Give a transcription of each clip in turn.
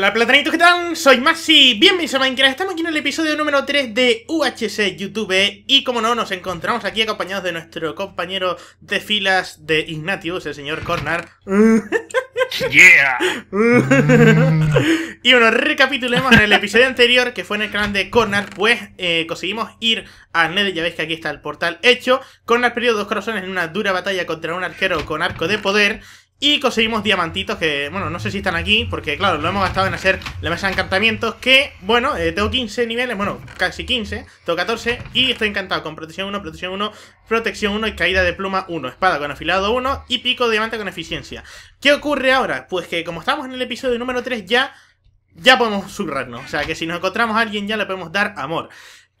Hola platanitos, ¿qué tal? Soy Maxi, bienvenidos a Minecraft, estamos aquí en el episodio número 3 de UHC YouTube y como no, nos encontramos aquí acompañados de nuestro compañero de filas de Ignatius, el señor Cornar. Yeah. y bueno, recapitulemos en el episodio anterior, que fue en el canal de Cornar, pues eh, conseguimos ir a Nether, ya veis que aquí está el portal hecho. Cornar perdió dos corazones en una dura batalla contra un arquero con arco de poder. Y conseguimos diamantitos que, bueno, no sé si están aquí Porque, claro, lo hemos gastado en hacer la mesa de encantamientos Que, bueno, eh, tengo 15 niveles Bueno, casi 15, tengo 14 Y estoy encantado con protección 1, protección 1 Protección 1 y caída de pluma 1 Espada con afilado 1 y pico de diamante con eficiencia ¿Qué ocurre ahora? Pues que como estamos en el episodio número 3 ya... Ya podemos subrarnos, o sea que si nos encontramos a alguien ya le podemos dar amor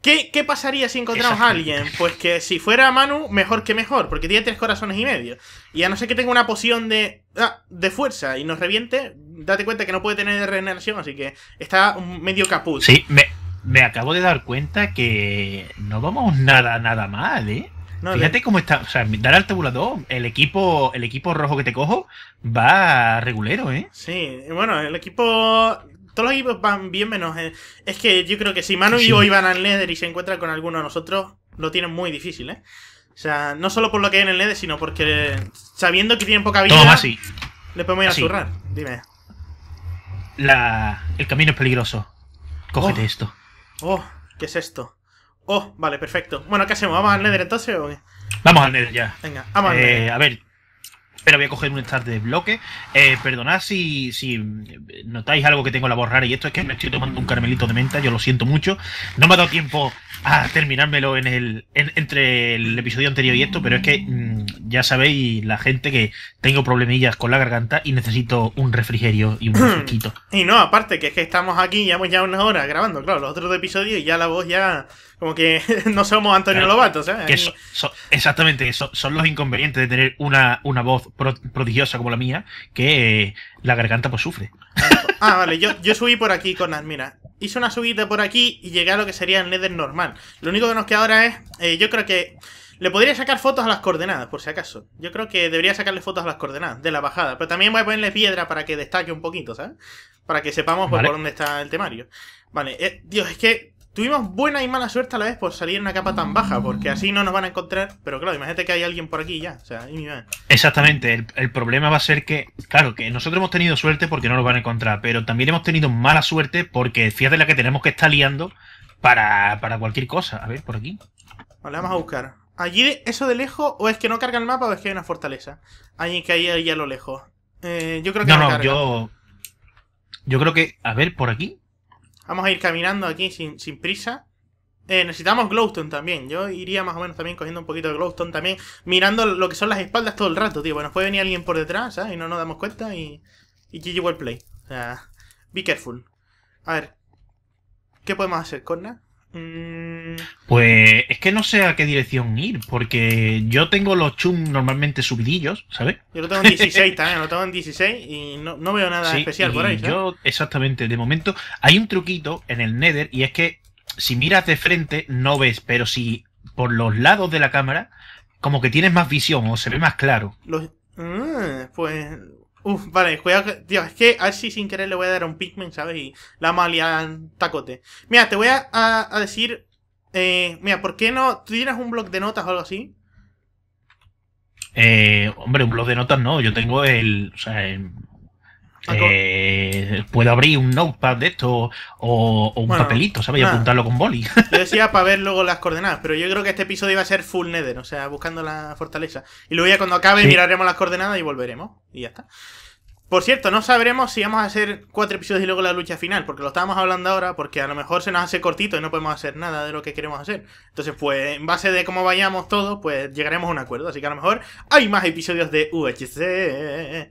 ¿Qué, pasaría si encontramos a alguien? Pues que si fuera Manu, mejor que mejor, porque tiene tres corazones y medio. Y a no ser que tenga una poción de, ah, de fuerza y nos reviente, date cuenta que no puede tener regeneración, así que está medio capuz. Sí, me, acabo de dar cuenta que no vamos nada, nada mal, ¿eh? Fíjate cómo está, o sea, dar al tabulador, el equipo, el equipo rojo que te cojo va regulero, ¿eh? Sí, bueno, el equipo todos los equipos van bien menos. Eh. Es que yo creo que si Manu y yo iban al Nether y se encuentran con alguno de nosotros, lo tienen muy difícil, ¿eh? O sea, no solo por lo que hay en el Nether, sino porque sabiendo que tienen poca vida, le podemos ir a zurrar. Dime. La... El camino es peligroso. Cógete oh. esto. Oh, ¿qué es esto? Oh, vale, perfecto. Bueno, ¿qué hacemos? ¿Vamos al Nether entonces o qué? Vamos al Nether ya. Venga, vamos al eh, Nether. A ver, pero voy a coger un start de bloque. Eh, perdonad si, si, notáis algo que tengo la voz rara y esto es que me estoy tomando un carmelito de menta, yo lo siento mucho. No me ha dado tiempo a terminármelo en el, entre el episodio anterior y esto, pero es que mm, ya sabéis la gente que tengo problemillas con la garganta y necesito un refrigerio y un poquito y no, aparte que es que estamos aquí, llevamos ya una hora grabando, claro, los otros episodios y ya la voz ya... Como que no somos Antonio Lobato, ¿sabes? exactamente, son los inconvenientes de tener una, voz prodigiosa como la mía, que eh, la garganta pues sufre. Ah, ah, vale, yo, yo subí por aquí con Mira, Hice una subida por aquí y llegué a lo que sería el Nether normal. Lo único que nos queda ahora es, eh, yo creo que le podría sacar fotos a las coordenadas, por si acaso. Yo creo que debería sacarle fotos a las coordenadas de la bajada. Pero también voy a ponerle piedra para que destaque un poquito, ¿sabes? Para que sepamos pues, por dónde está el temario. Vale, eh, Dios, es que Tuvimos buena y mala suerte a la vez por salir en una capa tan baja, porque así no nos van a encontrar. Pero claro, imagínate que hay alguien por aquí ya. O sea, ahí Exactamente, el, problema va a ser que, claro, que nosotros hemos tenido suerte porque no nos van a encontrar, pero también hemos tenido mala suerte porque fíjate la que tenemos que estar liando para, cualquier cosa. A ver, por aquí. Vale, vamos a buscar. ¿Allí eso de lejos o es que no carga el mapa o es que hay una fortaleza? Allí que hay ahí a lo lejos. Eh, yo creo que no, no, yo. Yo creo que. A ver, por aquí. Vamos a ir caminando aquí sin, prisa. Eh, necesitamos glowstone también. Yo iría más o menos también cogiendo un poquito de glowstone también. Mirando lo que son las espaldas todo el rato, tío. Bueno, puede venir alguien por detrás, ¿sabes? Y no nos damos cuenta y... Y GG well play. O sea, be careful. A ver. ¿Qué podemos hacer, Corna? Mm. Pues es que no sé a qué dirección ir, porque yo tengo los chum normalmente subidillos, ¿sabes? Yo lo tengo en 16 también, lo tengo en 16 y no, veo nada especial por ahí. Yo, exactamente, de momento hay un truquito en el Nether y es que si miras de frente no ves, pero si por los lados de la cámara, como que tienes más visión o se ve más claro. Los... Mm, pues Uf, vale, cuidado. Tío, es que así sin querer le voy a dar un Pikmin, ¿sabes? Y la maliantacote. tacote. Mira, te voy a, decir. Eh, mira, ¿por qué no ¿tú tienes un blog de notas o algo así? Eh, hombre, un blog de notas no. Yo tengo el. O sea, ah, eh, puedo abrir un notepad de esto o, un papelito, ¿sabes? Y apuntarlo con boli. Yo decía para ver luego las coordenadas, pero yo creo que este episodio iba a ser full nether, o sea, buscando la fortaleza. Y luego ya cuando acabe miraremos las coordenadas y volveremos. Y ya está. Por cierto, no sabremos si vamos a hacer cuatro episodios y luego la lucha final, porque lo estábamos hablando ahora, porque a lo mejor se nos hace cortito y no podemos hacer nada de lo que queremos hacer. Entonces, pues, en base de cómo vayamos todos, pues llegaremos a un acuerdo. Así que a lo mejor hay más episodios de UHC. Eh,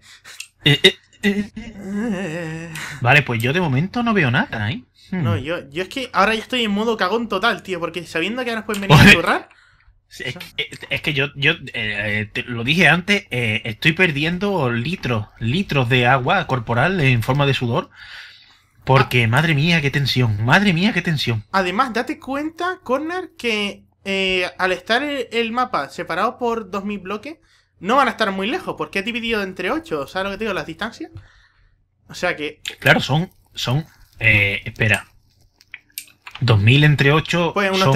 eh, eh, vale, pues yo de momento no veo nada, ¿eh? No, hmm. yo, yo es que ahora ya estoy en modo cagón total, tío, porque sabiendo que ahora nos pueden venir a currar, es que, yo, yo eh, lo dije antes, eh, estoy perdiendo litros, litros de agua corporal en forma de sudor. Porque, ah. madre mía, qué tensión, madre mía, qué tensión. Además, date cuenta, Corner, que eh, al estar el, mapa separado por 2000 bloques, no van a estar muy lejos, porque he dividido entre 8, ¿sabes lo que te digo? Las distancias. O sea que... Claro, son... son espera, 2000 entre 8 pues unos son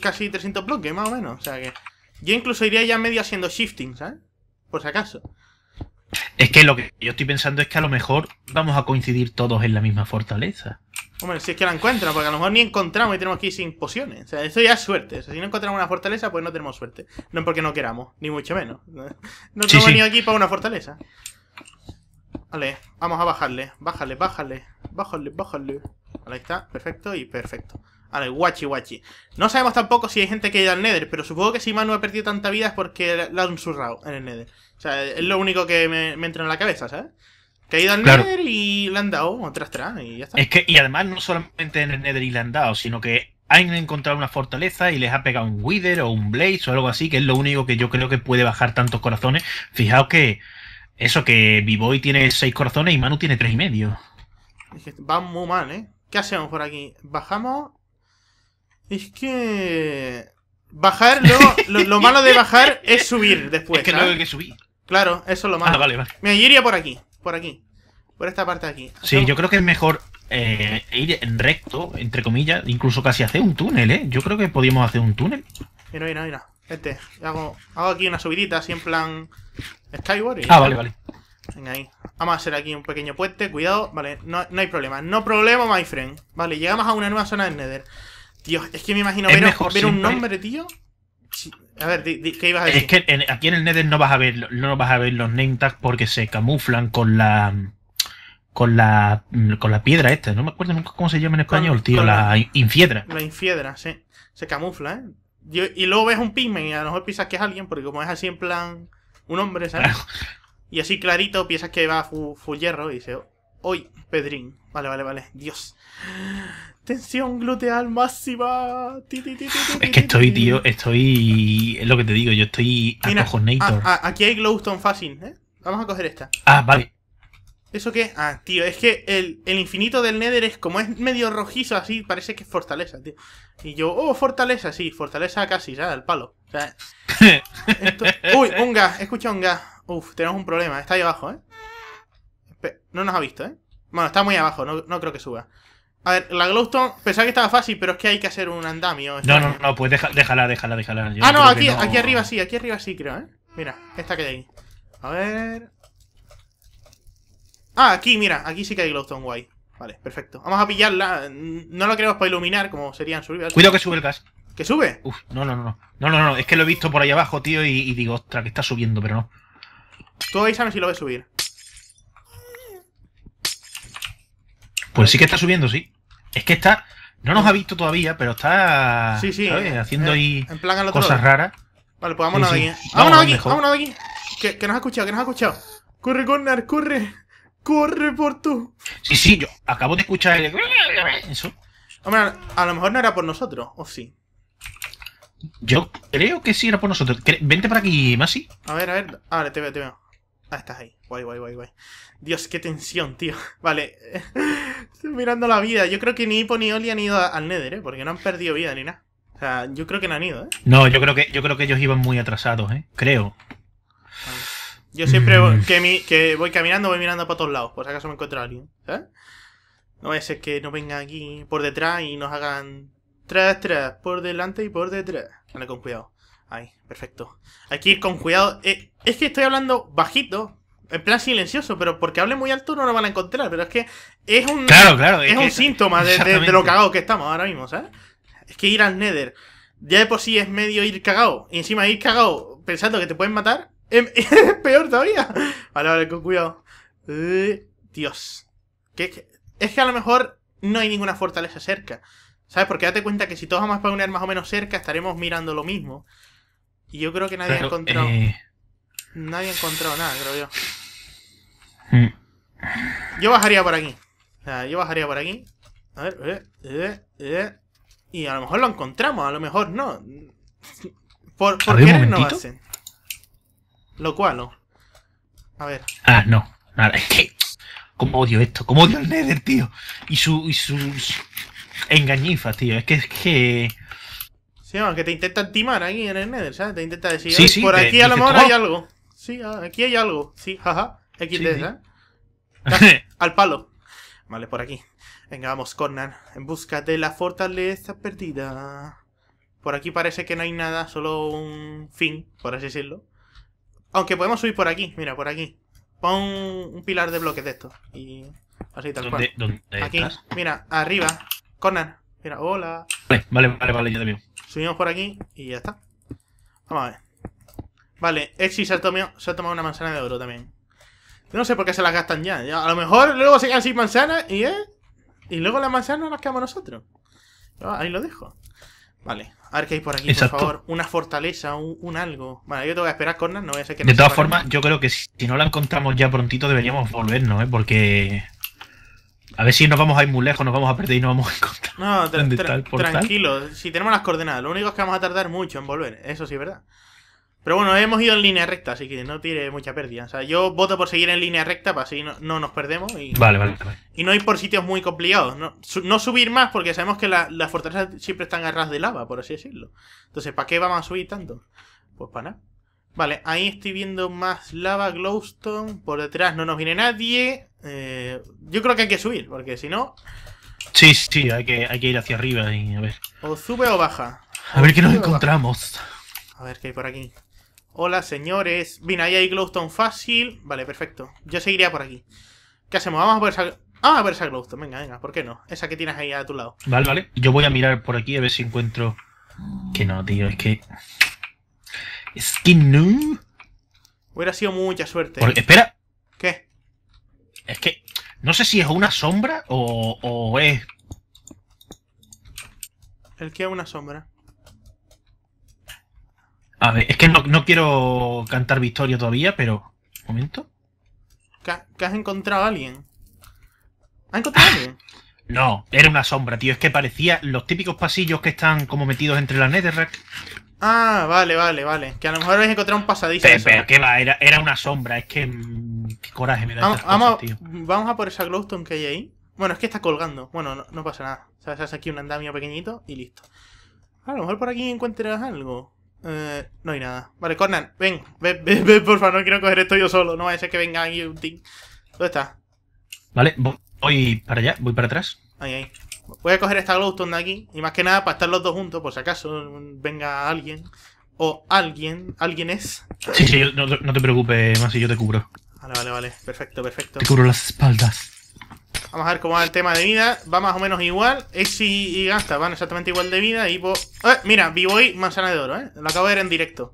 casi 300 bloques, más o menos. O sea que yo incluso iría ya medio haciendo shifting, ¿sabes? Por si acaso. Es que lo que yo estoy pensando es que a lo mejor vamos a coincidir todos en la misma fortaleza. Hombre, si es que la encuentran, porque a lo mejor ni encontramos y tenemos que ir sin pociones. O sea, eso ya es suerte. si no encontramos una fortaleza, pues no tenemos suerte. No es porque no queramos, ni mucho menos. No hemos aquí para una fortaleza. Vale, vamos a bajarle. Bájale, bájale bájale, bájale. Ahí está, perfecto y perfecto. Vale, guachi, guachi. No sabemos tampoco si hay gente que ha ido al Nether, pero supongo que si Manu ha perdido tanta vida es porque la han surrado en el Nether. O sea, es lo único que me, entra en la cabeza, ¿sabes? Que ha ido al Nether y le han dado tras tras y ya está. Es que, y además no solamente en el Nether y le han dado, sino que han encontrado una fortaleza y les ha pegado un Wither o un Blaze o algo así, que es lo único que yo creo que puede bajar tantos corazones. Fijaos que eso, que Vivoy tiene seis corazones y Manu tiene tres y medio. Es que va muy mal, ¿eh? ¿Qué hacemos por aquí? Bajamos. Es que. Bajar, luego. lo, malo de bajar es subir después. Es que luego hay que subir. Claro, eso es lo ah, malo. Ah, vale, vale. Mira, iría por aquí. Por aquí. Por esta parte de aquí. Sí, yo creo que es mejor eh, ir en recto, entre comillas. Incluso casi hacer un túnel, ¿eh? Yo creo que podíamos hacer un túnel. Mira, mira, mira. Este. Hago, aquí una subidita así en plan. Skyward. Ah, vale, vale. Venga ahí. Vamos a hacer aquí un pequeño puente. Cuidado. Vale, no, hay problema. No problema, my friend. Vale, llegamos a una nueva zona del Nether. Dios, es que me imagino ver, un nombre, tío. A ver, ¿qué ibas a decir? Es que aquí en el Nether no vas a ver, no vas a ver los name tags porque se camuflan con la con la con la piedra esta, no me acuerdo nunca cómo se llama en español, tío, la, infiedra. La infiedra, sí. Se camufla, ¿eh? y luego ves un pigmen y a lo mejor piensas que es alguien porque como es así en plan un hombre, ¿sabes? Y así clarito piensas que va full, hierro y dice, hoy Pedrín. Vale, vale, vale. Dios. Tensión gluteal máxima. es que estoy, tío, estoy... Es lo que te digo, yo estoy aquí hay glowstone fácil ¿eh? Vamos a coger esta. Ah, vale. ¿Eso qué Ah, tío, es que el, el, infinito del Nether es como es medio rojizo así, parece que es fortaleza, tío. Y yo, oh, fortaleza, sí, fortaleza casi, ya, El palo. Uy, un gas, escucha un gas. Uf, tenemos un problema. Está ahí abajo, ¿eh? No nos ha visto, ¿eh? Bueno, está muy abajo, no, creo que suba. A ver, la glowstone, pensaba que estaba fácil, pero es que hay que hacer un andamio. No, no, no, pues déjala, déjala, déjala. ah, no, aquí, arriba sí, aquí arriba sí creo, ¿eh? Mira, esta que hay ahí. A ver... Ah, aquí, mira, aquí sí que hay glowstone guay. Vale, perfecto. Vamos a pillarla. Mm, no la queremos para iluminar, como serían subir. Cuidado que sube el gas. ¿Que sube? Uf, no, no, no, no. No, no, no, es que lo he visto por ahí abajo, tío, y, y digo, ostras, que está subiendo, pero no. Tú avísame si lo ves subir. Pues sí que está subiendo, sí. Es que está... No nos ha visto todavía, pero está... Sí, sí. Eh, Haciendo eh, ahí cosas raras. Vale, pues vámonos de aquí. Vámonos aquí, vámonos aquí. Que, nos ha escuchado, que nos ha escuchado. Corre, Corner, corre. Corre por tú. Sí, sí, yo acabo de escuchar el... Eso. Hombre, a lo mejor no era por nosotros, ¿o sí? Yo creo que sí era por nosotros. Vente para aquí, Masi. A ver, a ver. A ver, te veo, te veo. Ah, estás ahí. Guay, guay, guay, guay. Dios, qué tensión, tío. Vale. Estoy mirando la vida. Yo creo que ni Hippo ni Oli han ido al Nether, ¿eh? Porque no han perdido vida ni nada. O sea, yo creo que no han ido, ¿eh? No, yo creo que, yo creo que ellos iban muy atrasados, ¿eh? Creo. Yo siempre mm. que, que voy caminando, voy mirando para todos lados, por si acaso me encuentro a alguien. ¿eh? No vaya a ser que nos vengan aquí por detrás y nos hagan... Tras, tras, por delante y por detrás. Vale, con cuidado. Ahí, perfecto. Hay que ir con cuidado. Eh, es que estoy hablando bajito, en plan silencioso, pero porque hable muy alto no lo van a encontrar. Pero es que es un, síntoma de, lo cagado que estamos ahora mismo, ¿sabes? Es que ir al Nether, ya de por sí es medio ir cagado, y encima ir cagado pensando que te pueden matar, em, es, peor todavía. Vale, vale, con cuidado. Eh, Dios. es que a lo mejor no hay ninguna fortaleza cerca. ¿Sabes? Porque date cuenta que si todos vamos a poner más o menos cerca, estaremos mirando lo mismo. Y yo creo que nadie ha encontrado. Eh, nadie ha encontrado nada, creo yo. Mm. Yo bajaría por aquí. yo bajaría por aquí. A ver, eh, eh, eh, Y a lo mejor lo encontramos, a lo mejor no. Por, qué no no hacen. Lo cual. No. A ver. Ah, no. Nada, es que. ¿Cómo odio esto? ¿Cómo odio al Nether, tío? Y, su, y sus engañifas, tío. Es que es que. Sí, aunque te intentan timar aquí en el Nether, ¿sabes? Te intenta decir, por aquí a lo mejor hay algo. Sí, ah, aquí hay algo. Sí, jaja. Aquí ¿sabes? ¿eh? al palo. Vale, por aquí. Venga, vamos, Conan. En busca de la fortaleza perdida. Por aquí parece que no hay nada, solo un fin, por así decirlo. Aunque podemos subir por aquí, mira, por aquí. Pon un pilar de bloques de esto. Y así tal cual. aquí, mira, arriba. Conan, Mira, hola. Vale, vale, vale, vale, yo también. Subimos por aquí y ya está. Vamos a ver. Vale, Exis se ha, tomado, ha tomado una manzana de oro también. no sé por qué se las gastan ya. A lo mejor luego se quedan sin manzanas y ¿eh? Y luego las manzanas las quedamos nosotros. ahí lo dejo. Vale, a ver qué hay por aquí, por favor. Una fortaleza, un, algo. Vale, yo tengo que esperar, con no a ser De todas formas, yo creo que si, si, no la encontramos ya prontito deberíamos volvernos, ¿eh? Porque a ver si nos vamos a ir muy lejos, nos vamos a perder y nos vamos a encontrar. No, tranquilo, si tenemos las coordenadas, lo único es que vamos a tardar mucho en volver, eso sí es verdad. Pero bueno, hemos ido en línea recta, así que no tiene mucha pérdida. O sea, yo voto por seguir en línea recta para así no, nos perdemos. Y, vale, vale, Y no ir por sitios muy complicados. No, subir más porque sabemos que las fortalezas siempre están a de lava, por así decirlo. Entonces, ¿para qué vamos a subir tanto? Pues para nada. Vale, ahí estoy viendo más lava, glowstone. Por detrás no nos viene nadie. Eh, yo creo que hay que subir, porque si no... Sí, sí, hay que, hay que ir hacia arriba y a ver. O sube o baja. A ver qué nos encontramos. A ver qué hay por aquí. Hola, señores. Bien, ahí hay glowstone fácil. Vale, perfecto. Yo seguiría por aquí. ¿Qué hacemos? Vamos a ver a ver esa glowstone. Venga, venga, ¿por qué no? Esa que tienes ahí a tu lado. Vale, vale. Yo voy a mirar por aquí a ver si encuentro... Que no, tío, es que... Es que Hubiera sido mucha suerte. espera. ¿Qué? Es que no sé si es una sombra o, es... ¿El que es una sombra? A ver, es que no, quiero cantar victoria todavía, pero... momento. ¿Qué has encontrado a alguien? ¿Has encontrado a alguien? No, era una sombra, tío. Es que parecía los típicos pasillos que están como metidos entre la Netherrack. Ah, vale, vale, vale. Que a lo mejor habéis encontrado un pasadizo. Pero, pero que va, era, era, una sombra. Es que. Mm, qué coraje me da. Vamos, estas vamos, tío. vamos a por esa glowstone que hay ahí. Bueno, es que está colgando. Bueno, no, pasa nada. O sea, aquí un andamio pequeñito y listo. A lo mejor por aquí encuentras algo. Eh, no hay nada. Vale, Cornan, ven, ven, ven, ven por favor, no quiero coger esto yo solo. No va a ser que venga aquí un team. ¿Dónde está? Vale, voy para allá, voy para atrás. Ahí, ahí. Voy a coger esta glowstone de aquí. Y más que nada para estar los dos juntos, por si acaso venga alguien. O alguien. Alguien es. Sí, sí, no, te preocupes, más si yo te cubro. Vale, vale, vale. Perfecto, perfecto. Te cubro las espaldas. Vamos a ver cómo va el tema de vida. Va más o menos igual. Exi y Gasta van exactamente igual de vida. Y eh, Mira, B-Boy, manzana de oro, ¿eh? Lo acabo de ver en directo.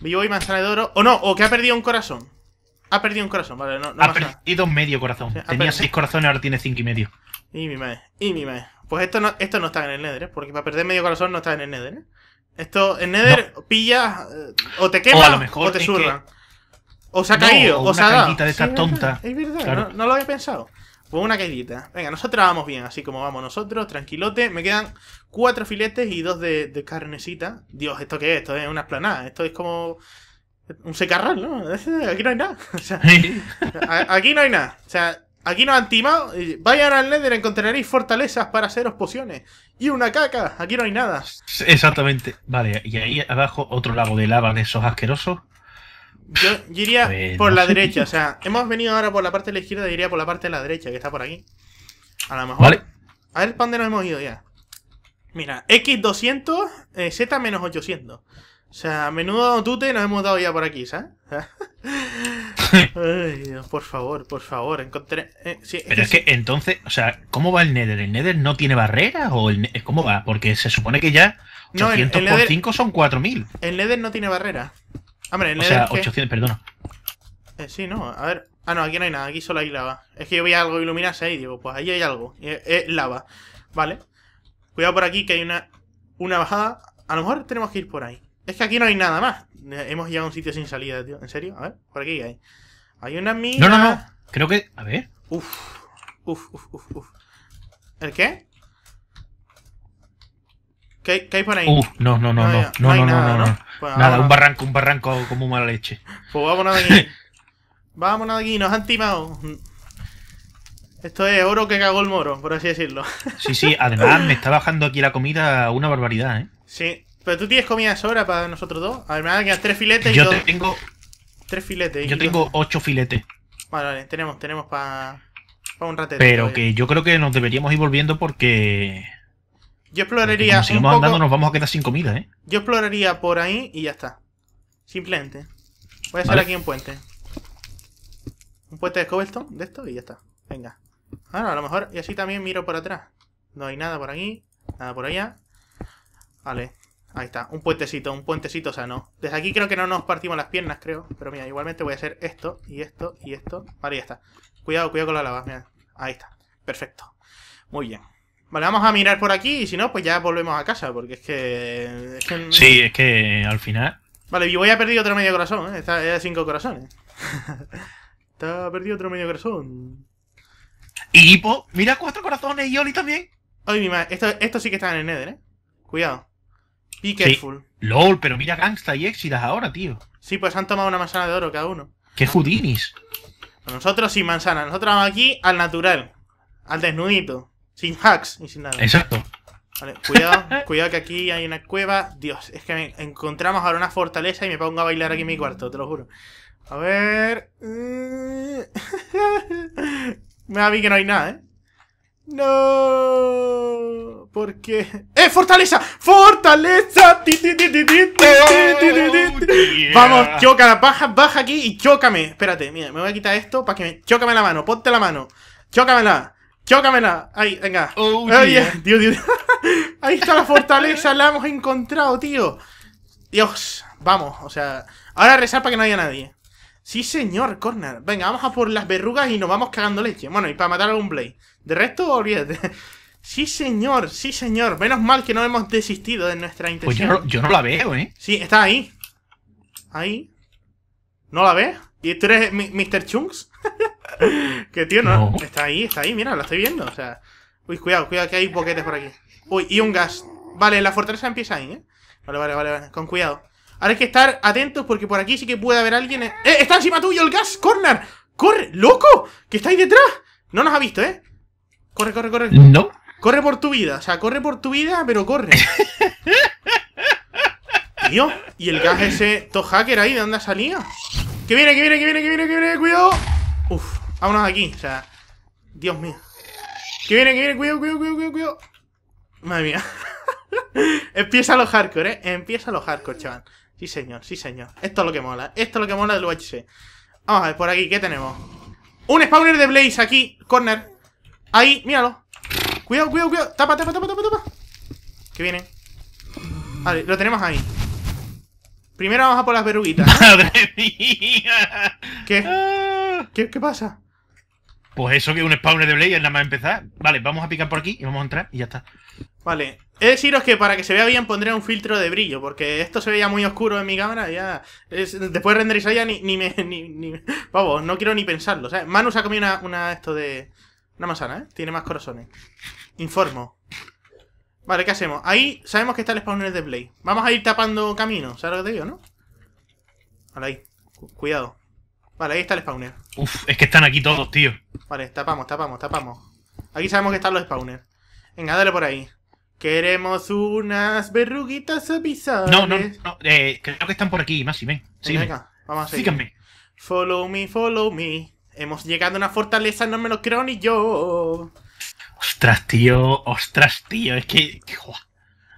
B-Boy, manzana de oro. O no, o que ha perdido un corazón. Ha perdido un corazón, vale. No, ha perdido medio corazón. Tenía seis corazones, ahora tiene cinco y medio. Y mi madre, y mi madre. Pues esto no, esto no está en el Nether, porque para perder medio corazón no está en el Nether. ¿eh? Esto, en Nether pilla eh, o te quema o, te zurra. O se ha caído, o, se ha dado. Es verdad, no, lo había pensado. Pues una caidita. Venga, nosotros vamos bien, así como vamos nosotros, tranquilote. Me quedan cuatro filetes y dos de, carnecita. Dios, ¿esto qué es? Esto es una esplanada. Esto es como un secarral, ¿no? Aquí no hay nada. aquí no hay nada. O sea, Aquí nos han timado. Eh, vayan al Nether, encontraréis fortalezas para haceros pociones. Y una caca, aquí no hay nada. Exactamente. Vale, y ahí abajo otro lago de lava de esos asquerosos. Yo, iría pues, por la derecha, o sea, hemos venido ahora por la parte de la izquierda, y iría por la parte de la derecha, que está por aquí. A lo mejor. Vale. A ver, ¿para dónde nos hemos ido ya? Mira, X200, eh, Z Z-800. O sea, a menudo tute nos hemos dado ya por aquí, ¿sabes? por favor, por favor, encontré... Eh, Pero es, que entonces, o sea, ¿cómo va el Nether? ¿El Nether no tiene barreras? ¿O cómo va? Porque se supone que ya 800 por 5 son 4000. El Nether no tiene barrera Hombre, el o sea, 800, perdona. Eh, sí, no, a ver... Ah, no, aquí no hay nada, aquí solo hay lava. Es que yo veía algo iluminarse ahí y digo, pues ahí hay algo. Es lava. Vale. Cuidado por aquí que hay una, una bajada. A lo mejor tenemos que ir por ahí. Es que aquí no hay nada más hemos llegado a un sitio sin salida, tío. ¿En serio? A ver, por aquí hay. Hay una mina. No, no, no. Creo que. A ver. Uf. Uf, uf, uf, uf. ¿El qué? ¿Qué, hay, qué hay por ahí? Uf, no, no, no, no. No, no, no, no, nada, no, pues nada un barranco, un barranco como mala leche. Pues vámonos de aquí. vámonos de aquí, nos han timado. Esto es oro que cagó el moro, por así decirlo. sí, sí, además me está bajando aquí la comida una barbaridad, ¿eh? Sí, pero tú tienes comida sobra para nosotros dos. A ver, me van a tres filetes yo y dos. tengo. Tres filetes. yo tengo ocho filetes. Vale, vale, tenemos, tenemos para. Para un ratete. Pero que yo creo que nos deberíamos ir volviendo porque. Yo exploraría. si seguimos andando, nos vamos a quedar sin comida, ¿eh? Yo exploraría por ahí y ya está. Simplemente. Voy a hacer aquí un puente. Un puente de cobblestone de esto y ya está. Venga. Bueno, ah, a lo mejor. Y así también miro por atrás. No hay nada por aquí. Nada por allá. Vale. Ahí está, un puentecito, un puentecito sano. Desde aquí creo que no nos partimos las piernas, creo. Pero mira, igualmente voy a hacer esto, y esto, y esto. Vale, ya está. Cuidado, cuidado con la lava, mira. Ahí está, perfecto. Muy bien. Vale, vamos a mirar por aquí, y si no, pues ya volvemos a casa, porque es que... Es Sí, es que al final... Vale, y voy a perder otro medio corazón, ¿eh? Está de cinco corazones. Está perdido otro medio corazón. Y po, mira cuatro corazones y Oli también. Ay, mi madre, estos esto sí que están en el Nether, ¿eh? Cuidado. Be careful. LOL, pero mira Gangsta y Exidas ahora, tío. Sí, pues han tomado una manzana de oro cada uno. ¡Qué judinis! Pues nosotros sin manzana, nosotros vamos aquí al natural, al desnudito, sin hacks y sin nada. Exacto. Vale, cuidado, cuidado que aquí hay una cueva. Dios, es que encontramos ahora una fortaleza y me pongo a bailar aquí en mi cuarto, te lo juro. A ver. Eh. me da a que no hay nada, ¿eh? No, porque ¡Eh, fortaleza! ¡Fortaleza! Vamos, chócala, baja, baja aquí y chócame. Espérate, mira, me voy a quitar esto para que me. Chócame la mano, ponte la mano. Chócamela, chócamela. Ahí, venga. Oh, yeah. Ahí está la fortaleza, la hemos encontrado, tío. Dios, vamos, o sea. Ahora rezar para que no haya nadie. Sí, señor, corner. Venga, vamos a por las verrugas y nos vamos cagando leche. Bueno, y para matar a un Blade. De resto, olvídate. Sí, señor, sí, señor. Menos mal que no hemos desistido de nuestra pues intención. Pues yo no, la veo, ¿eh? Sí, está ahí. Ahí. ¿No la ves? ¿Y tú eres Mr. Chunks? que tío, no. Está ahí, está ahí, mira, la estoy viendo. O sea. Uy, cuidado, cuidado, que hay boquetes por aquí. Uy, y un gas. Vale, la fortaleza empieza ahí, ¿eh? Vale, vale, vale, vale. Con cuidado. Ahora hay que estar atentos porque por aquí sí que puede haber alguien. ¡Eh! ¡Está encima tuyo el gas! ¡Corner! ¡Corre! ¡Loco! ¡Que está ahí detrás! No nos ha visto, ¿eh? Corre, corre, corre. No. Corre por tu vida. O sea, corre por tu vida, pero corre. Dios. Y el gas ese to hacker ahí, ¿de dónde ha salido? ¡Que viene, que viene, que viene, que viene, que viene! ¡Cuidado! Uf, vámonos de aquí. O sea, Dios mío. ¡Que viene, que viene! ¡Cuidado, cuidado, cuidado, cuidado! cuidado! Madre mía. Empieza los hardcore, ¿eh? Empieza los hardcore, chaval. Sí, señor, sí, señor. Esto es lo que mola. Esto es lo que mola del UHC. Vamos a ver, por aquí, ¿qué tenemos? Un spawner de Blaze aquí, corner. Ahí, míralo. Cuidado, cuidado, cuidado. Tapa, tapa, tapa, tapa, tapa. Que viene Vale, lo tenemos ahí. Primero vamos a por las verruguitas. ¡Madre mía! Ah. ¿Qué? ¿Qué, pasa? Pues eso que un spawner de Blaze es nada más empezar. Vale, vamos a picar por aquí y vamos a entrar y ya está. Vale, he de deciros que para que se vea bien pondré un filtro de brillo, porque esto se veía muy oscuro en mi cámara, ya... después de renderizar ya ni, ni me... Ni, vamos, no quiero ni pensarlo, ¿sabes? Manu se ha comido una, esto de... Una manzana, ¿eh? Tiene más corazones. Informo. Vale, ¿qué hacemos? Ahí sabemos que está el spawner de Blade. Vamos a ir tapando camino, ¿sabes lo que te digo, no? Vale, ahí. cuidado. Vale, ahí está el spawner. Uf, es que están aquí todos, tío. Vale, tapamos, tapamos, tapamos. Aquí sabemos que están los spawners. Venga, dale por ahí. Queremos unas verruguitas avisadas. No, no, no. Eh, creo que están por aquí, ven Sí, Venga, vamos a Síganme. Follow me, follow me. Hemos llegado a una fortaleza, no me lo creo ni yo. Ostras, tío. Ostras, tío. Es que.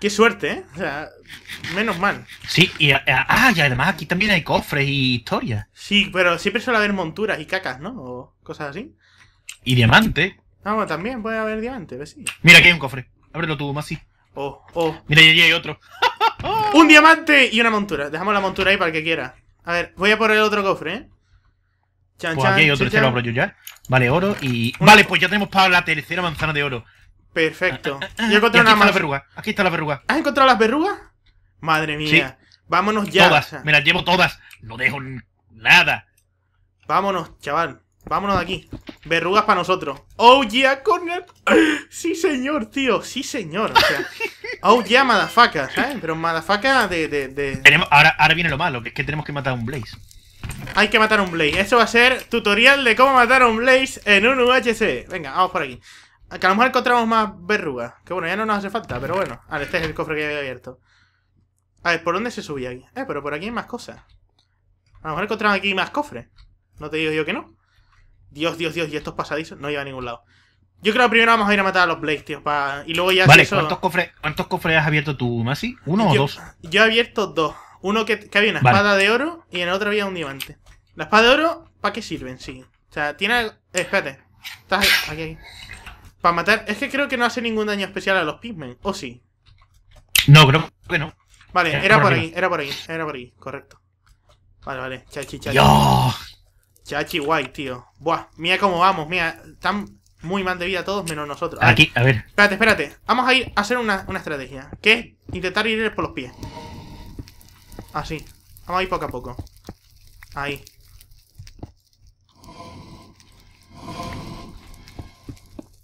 Qué suerte, ¿eh? O sea, menos mal. Sí, y, eh, ah, además aquí también hay cofres y historias. Sí, pero siempre suele haber monturas y cacas, ¿no? O cosas así. Y diamante. Ah, bueno, también puede haber diamante, ¿ves? Pues si... Mira, aquí hay un cofre. Ábrelo tú, Masi. Oh, oh. Mira, allí hay otro. ¡Un diamante y una montura! Dejamos la montura ahí para el que quiera. A ver, voy a por el otro cofre, ¿eh? pues aquí hay otro, este lo abro yo ya. Vale, oro y... Vale, pues ya tenemos para la tercera manzana de oro. Perfecto. Ah, ah, ah, yo una verruga. Aquí está la verruga. ¿Has encontrado las verrugas? Madre mía. Vámonos ya. Todas. Me las llevo todas. No dejo nada. Vámonos, chaval. Vámonos de aquí. Verrugas para nosotros. Oh yeah, corner. Sí, señor, tío. Sí, señor. O sea, oh yeah, madafaca, ¿sabes? Pero madafaca de. Tenemos, ahora, viene lo malo, que es que tenemos que matar a un Blaze. Hay que matar a un Blaze. Eso va a ser tutorial de cómo matar a un Blaze en un UHC. Venga, vamos por aquí. Que a lo mejor encontramos más verrugas. Que bueno, ya no nos hace falta, pero bueno. A ver, este es el cofre que había abierto. A ver, ¿por dónde se subía aquí? Eh, pero por aquí hay más cosas. A lo mejor encontramos aquí más cofres. No te digo yo que no. Dios, Dios, Dios, y estos pasadizos no llevan a ningún lado. Yo creo que primero vamos a ir a matar a los Blaze, tío. Y luego ya. Vale, ¿cuántos, cofres, has abierto tú, Masi? ¿Uno o dos? Yo he abierto dos. Uno que, había una espada de oro y en el otro había un diamante. La espada de oro, ¿para qué sirven? Sí. O sea, tiene. Eh, espérate. Estás aquí, aquí. Para matar. Es que creo que no hace ningún daño especial a los pigmen, ¿o sí? No, creo que no. Vale, eh, era por, ahí, era por ahí, era por ahí, correcto. Vale, vale, chachi, chachi. ¡Dios! Chachi guay, tío. Buah, mira cómo vamos, mira. Están muy mal de vida todos menos nosotros. Aquí, a ver. Espérate, espérate. Vamos a ir a hacer una, estrategia. Que intentar ir por los pies. Así. Vamos a ir poco a poco. Ahí.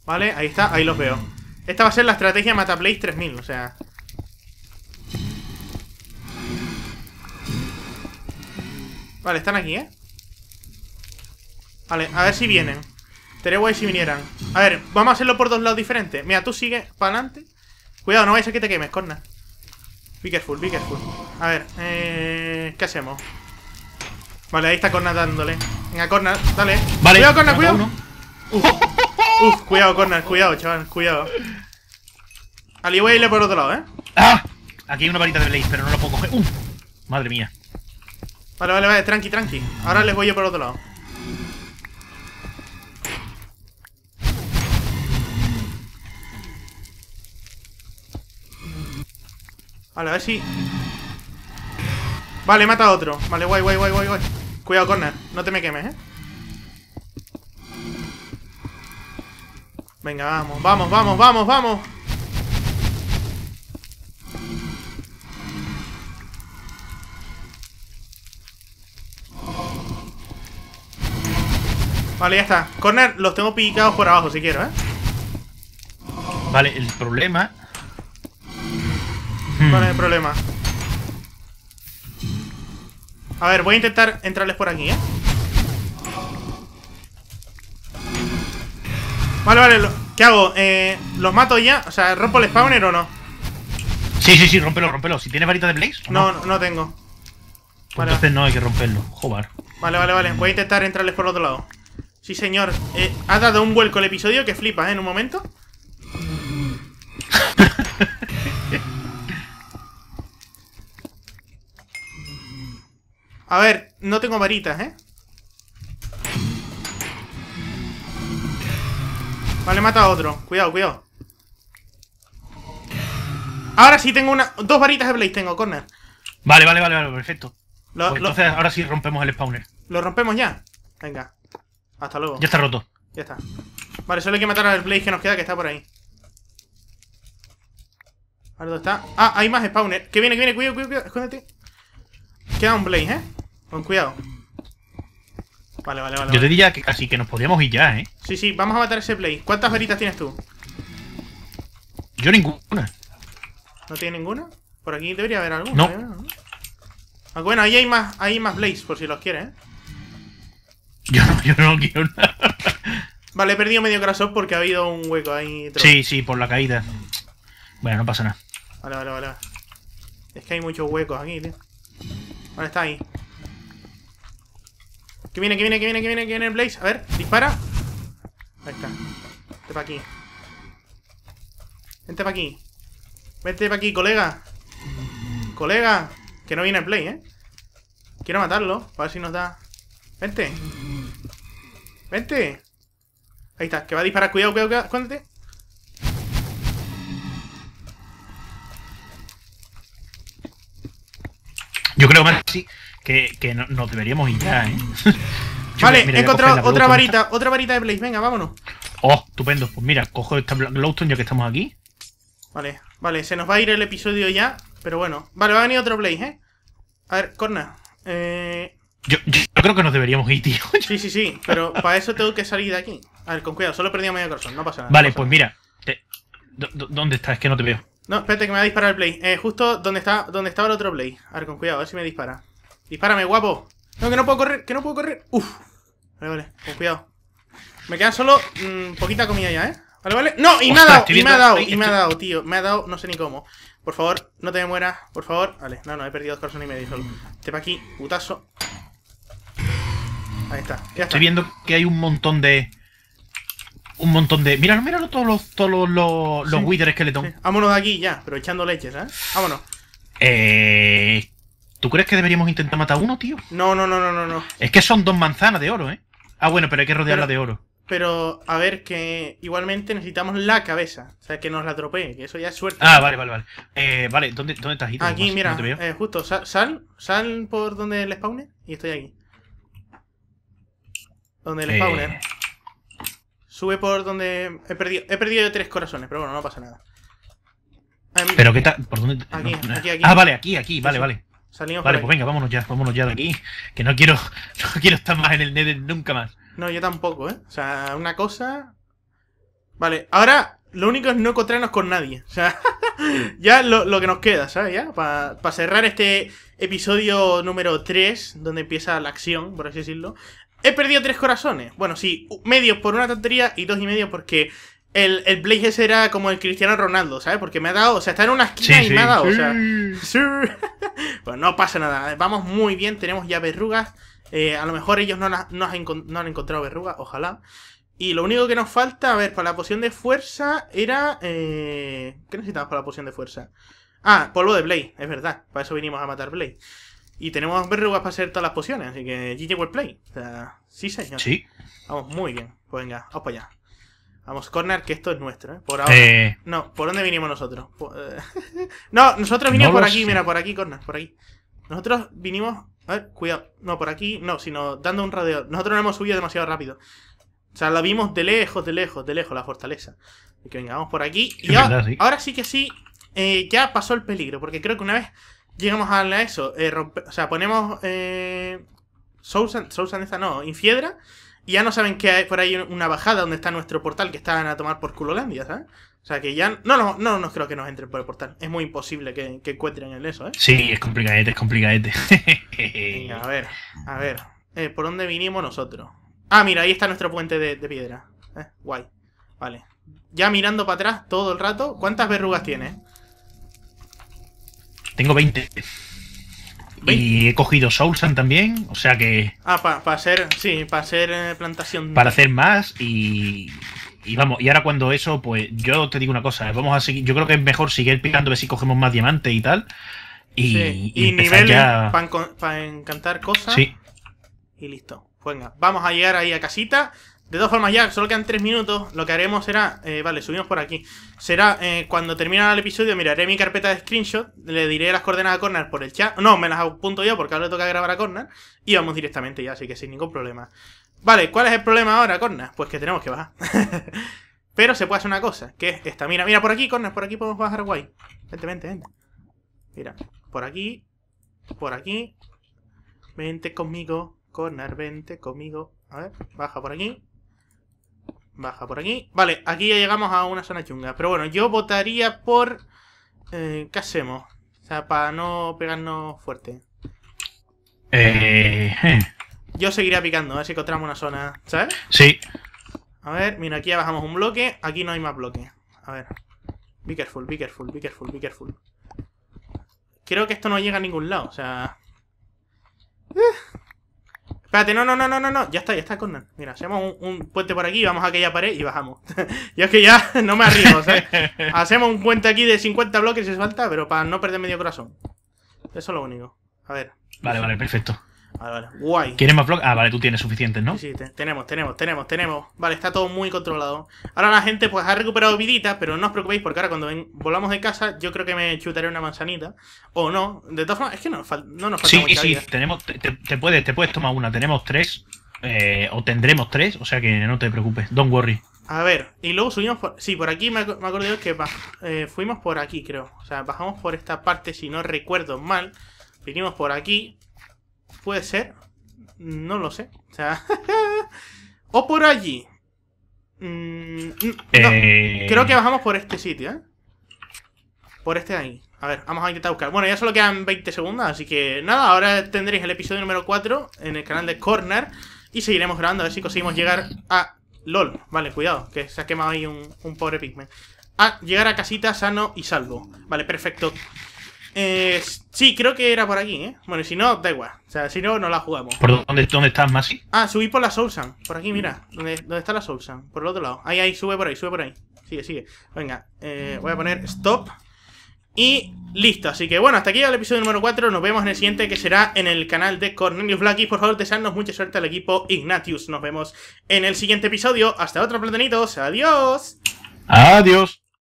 Vale, ahí está, ahí los veo. Esta va a ser la estrategia Mataplace 3000, o sea... Vale, están aquí, ¿eh? Vale, a ver si vienen. Estaría guay si vinieran. A ver, vamos a hacerlo por dos lados diferentes. Mira, tú sigue para adelante. Cuidado, no vayas a que te quemes, corna. Be careful, be careful. A ver, eh, ¿qué hacemos? Vale, ahí está Corna dándole. Venga, Corna, dale. Vale. Cuidado, Corna, cuidado. Uf. cuidado, Corna, cuidado, chaval, cuidado. Ali, voy a irle por otro lado, ¿eh? ¡Ah! Aquí hay una varita de Blaze, pero no la puedo coger. Madre mía. Vale, vale, vale, tranqui, tranqui. Ahora les voy yo por otro lado. Vale, a ver si... Vale, mata a otro. Vale, guay, guay, guay, guay, guay. Cuidado, Corner. No te me quemes, ¿eh? Venga, vamos, vamos, vamos, vamos, vamos. Vale, ya está. Corner, los tengo picados por abajo si quiero, ¿eh? Vale, el problema no hmm. problema? A ver, voy a intentar entrarles por aquí, ¿eh? Vale, vale, ¿qué hago? Eh, ¿Los mato ya? O sea, ¿rompo el spawner o no? Sí, sí, sí, rompelo, rompelo. ¿Si tienes varita de blaze? No? no, tengo. Pues vale. Entonces no hay que romperlo, joder. Vale, vale, vale. Voy a intentar entrarles por el otro lado. Sí, señor. Eh, ha dado un vuelco el episodio que flipas, ¿eh? En un momento. A ver, no tengo varitas, ¿eh? Vale, mata a otro. Cuidado, cuidado. Ahora sí tengo una... Dos varitas de Blaze tengo, Corner. Vale, vale, vale, vale perfecto. Pues entonces, ahora sí rompemos el spawner. ¿Lo rompemos ya? Venga. Hasta luego. Ya está roto. Ya está. Vale, solo hay que matar al Blaze que nos queda, que está por ahí. A ¿dónde está? Ah, hay más spawner. Que viene, que viene, cuidado, cuidado, cuidado. Queda un Blaze, ¿eh? Con cuidado. Vale, vale, vale. Yo te diría que casi que nos podíamos ir ya, ¿eh? Sí, sí, vamos a matar ese Blaze ¿Cuántas veritas tienes tú? Yo ninguna. ¿No tiene ninguna? Por aquí debería haber alguna. No. ¿eh? Ah, bueno, ahí hay más, hay más blaze, por si los quieres, ¿eh? Yo no, yo no quiero nada. Vale, he perdido medio corazón porque ha habido un hueco ahí. Sí, sí, por la caída. Bueno, no pasa nada. Vale, vale, vale. Es que hay muchos huecos aquí, tío. Vale, está ahí. Que viene, que viene, que viene, que viene, que viene el Blaze. A ver, dispara. Ahí está. Vente para aquí. Vente para aquí. Vente para aquí, colega. Colega. Que no viene el Blaze, ¿eh? Quiero matarlo. A ver si nos da... Vente. Vente. Ahí está. Que va a disparar. Cuidado, cuidado, cuidado. Escóndete. Yo creo, que Sí que, nos deberíamos ir ya, ¿eh? vale, he encontrado otra varita, otra varita de Blaze. Venga, vámonos. Oh, estupendo. Pues mira, cojo esta Glowstone ya que estamos aquí. Vale, vale, se nos va a ir el episodio ya, pero bueno. Vale, va a venir otro Blaze, ¿eh? A ver, Corna. Eh, yo, creo que nos deberíamos ir, tío. sí, sí, sí, pero para eso tengo que salir de aquí. A ver, con cuidado, solo perdí a medio corazón, no pasa nada. Vale, pues mira. ¿Dónde estás? Es que no te veo. No, espérate que me va a disparar el Blaze. Eh, justo donde, está, donde estaba el otro Blaze. A ver, con cuidado, a ver si me dispara. Dispárame, guapo. No, que no puedo correr, que no puedo correr. Uf. Vale, vale, con cuidado. Me queda solo mm, poquita comida ya, ¿eh? Vale, vale. No, y me ha dado, y me ha dado, y me ha dado, tío. Me ha dado, no sé ni cómo. Por favor, no te me mueras, por favor. Vale, no, no, he perdido dos corazones y medio solo. Te pa' aquí, putazo. Ahí está, ya está. Estoy viendo que hay un montón de... Un montón de... Míralo, míralo todos los, todos los, los, sí. los wither Vámonos de aquí ya, pero echando leches, ¿eh? Vámonos. Eh... ¿Tú crees que deberíamos intentar matar a uno, tío? No, no, no, no, no, Es que son dos manzanas de oro, ¿eh? Ah, bueno, pero hay que rodearla de oro. Pero, a ver, que igualmente necesitamos la cabeza. O sea, que nos la tropee, que eso ya es suerte. Ah, vale, vale, vale. Eh, vale, ¿dónde, dónde estás? Aquí, mira, eh, justo, sal, sal, por donde el spawner y estoy aquí. Donde el eh. spawner. Sube por donde... He perdido, he perdido tres corazones, pero bueno, no pasa nada. Em, ¿Pero qué tal? ¿Por dónde? Aquí, aquí, aquí. Ah, vale, aquí, aquí, vale, vale vale, pues venga, vámonos ya, vámonos ya de aquí. Que no quiero, no quiero estar más en el Nether nunca más. No, yo tampoco, ¿eh? O sea, una cosa. Vale, ahora lo único es no encontrarnos con nadie. O sea, ya lo, que nos queda, ¿sabes? para cerrar este episodio número 3, donde empieza la acción, por así decirlo. He perdido tres corazones. Bueno, sí, medios por una tontería y dos y medio porque el, el ese era como el Cristiano Ronaldo, ¿sabes? Porque me ha dado, o sea, está en una esquina y me ha dado, o sea. Sí. pues no pasa nada, eh, vamos muy bien, tenemos ya verrugas. Eh, a lo mejor ellos no, han encontrado verrugas, ojalá. Y lo único que nos falta, a ver, para la poción de fuerza era. Eh, ¿Qué necesitamos para la poción de fuerza? Ah, polvo de Blaze. es verdad, para eso vinimos a matar Blaze. Y tenemos verrugas para hacer todas las pociones, así que GG el Play. O sea, sí, señor. Sí. Vamos, muy bien. Pues venga, vamos para allá. Vamos, corner, que esto es nuestro, ¿eh? Por ahora. No, ¿por dónde vinimos nosotros? no, nosotros vinimos por aquí, mira, por aquí, corner, por aquí. Nosotros vinimos... A ver, cuidado. No, por aquí, no, sino dando un rodeo. Nosotros no hemos subido demasiado rápido. O sea, la vimos de lejos, de lejos, de lejos, la fortaleza. Y que venga, vamos por aquí. y ahora, sí. que sí, eh, ya pasó el peligro, porque creo que una vez llegamos a eso, eh, o sea, ponemos eh, Sousan, Sousan esa no, Infiedra, y ya no saben que hay por ahí una bajada donde está nuestro portal que estaban a tomar por culolandia, ¿sabes? O sea que ya. No, no, no, no creo que nos entren por el portal. Es muy imposible que, que encuentren el eso, ¿eh? Sí, es complicadete, es complicadete. Venga, a ver, a ver. Eh, ¿Por dónde vinimos nosotros? Ah, mira, ahí está nuestro puente de, piedra. Eh, guay. Vale. Ya mirando para atrás todo el rato, ¿cuántas verrugas tiene? Tengo 20. Y he cogido Soulsan también, o sea que... Ah, para hacer, sí, para hacer eh, plantación. Para hacer más y... Y vamos, y ahora cuando eso, pues yo te digo una cosa, eh, vamos a seguir, yo creo que es mejor seguir picando, a ver si cogemos más diamante y tal. Y, y, para encantar cosas. Sí. Y listo. Venga, vamos a llegar ahí a casita. De todas formas, ya, solo quedan 3 minutos. Lo que haremos será... Eh, vale, subimos por aquí. Será eh, cuando termine el episodio, miraré mi carpeta de screenshot, le diré las coordenadas a Corner por el chat. No, me las apunto yo porque ahora le toca grabar a Corner. Y vamos directamente ya, así que sin ningún problema. Vale, ¿cuál es el problema ahora, Corner? Pues que tenemos que bajar. Pero se puede hacer una cosa, que es esta. Mira, mira, por aquí, Corner, por aquí podemos bajar guay. Vente, vente, vente. Mira, por aquí, por aquí. Vente conmigo, Corner, vente conmigo. A ver, baja por aquí. Baja por aquí. Vale, aquí ya llegamos a una zona chunga. Pero bueno, yo votaría por... Eh, ¿Qué hacemos? O sea, para no pegarnos fuerte. Eh, eh. Yo seguiría picando, a ver si encontramos una zona, ¿sabes? Sí. A ver, mira, aquí ya bajamos un bloque. Aquí no hay más bloque. A ver. Be careful, be careful, be careful, be careful. Creo que esto no llega a ningún lado, o sea... Eh. Espérate, no, no, no, no, no, Ya está, ya está Conan. Mira, hacemos un, puente por aquí, vamos a aquella pared y bajamos. ya es que ya no me arriesgo ¿sabes? hacemos un puente aquí de 50 bloques si falta, pero para no perder medio corazón. Eso es lo único. A ver. Vale, vale, perfecto. Vale, vale. Guay. ¿Quieres más bloques? Ah, vale, tú tienes suficientes, ¿no? Sí, tenemos, tenemos, tenemos, tenemos. Vale, está todo muy controlado. Ahora la gente pues ha recuperado vidita, pero no os preocupéis porque ahora cuando volvamos de casa yo creo que me chutaré una manzanita. O no. De todas formas, es que no, no nos falta Sí, mucha sí, tenemos, te, puedes, te puedes tomar una. Tenemos tres. Eh, o tendremos tres, o sea que no te preocupes. Don't worry. A ver, y luego subimos por... Sí, por aquí me, acuerdo me que eh, fuimos por aquí, creo. O sea, bajamos por esta parte, si no recuerdo mal. Vinimos por aquí. Puede ser. No lo sé. O, por allí. Mm, eh. Creo que bajamos por este sitio, ¿eh? Por este de ahí. A ver, vamos a intentar buscar. Bueno, ya solo quedan 20 segundos, así que nada, ahora tendréis el episodio número 4 en el canal de Corner y seguiremos grabando a ver si conseguimos llegar a... LOL, vale, cuidado, que se ha quemado ahí un, un pobre pigme. A llegar a casita sano y salvo. Vale, perfecto. Eh, sí, creo que era por aquí, ¿eh? Bueno, si no, da igual. O sea, si no, no la jugamos. ¿Por dónde, dónde estás, Masi? Ah, subí por la Soulsan. Por aquí, mira. ¿Dónde, está la Soulsan? Por el otro lado. Ahí, ahí, sube por ahí, sube por ahí. Sigue, sigue. Venga, eh, voy a poner stop. Y listo, así que bueno, hasta aquí el episodio número 4, nos vemos en el siguiente que será en el canal de Cornelius Blacky, por favor desearnos mucha suerte al equipo Ignatius, nos vemos en el siguiente episodio, hasta otro platanitos, adiós. Adiós.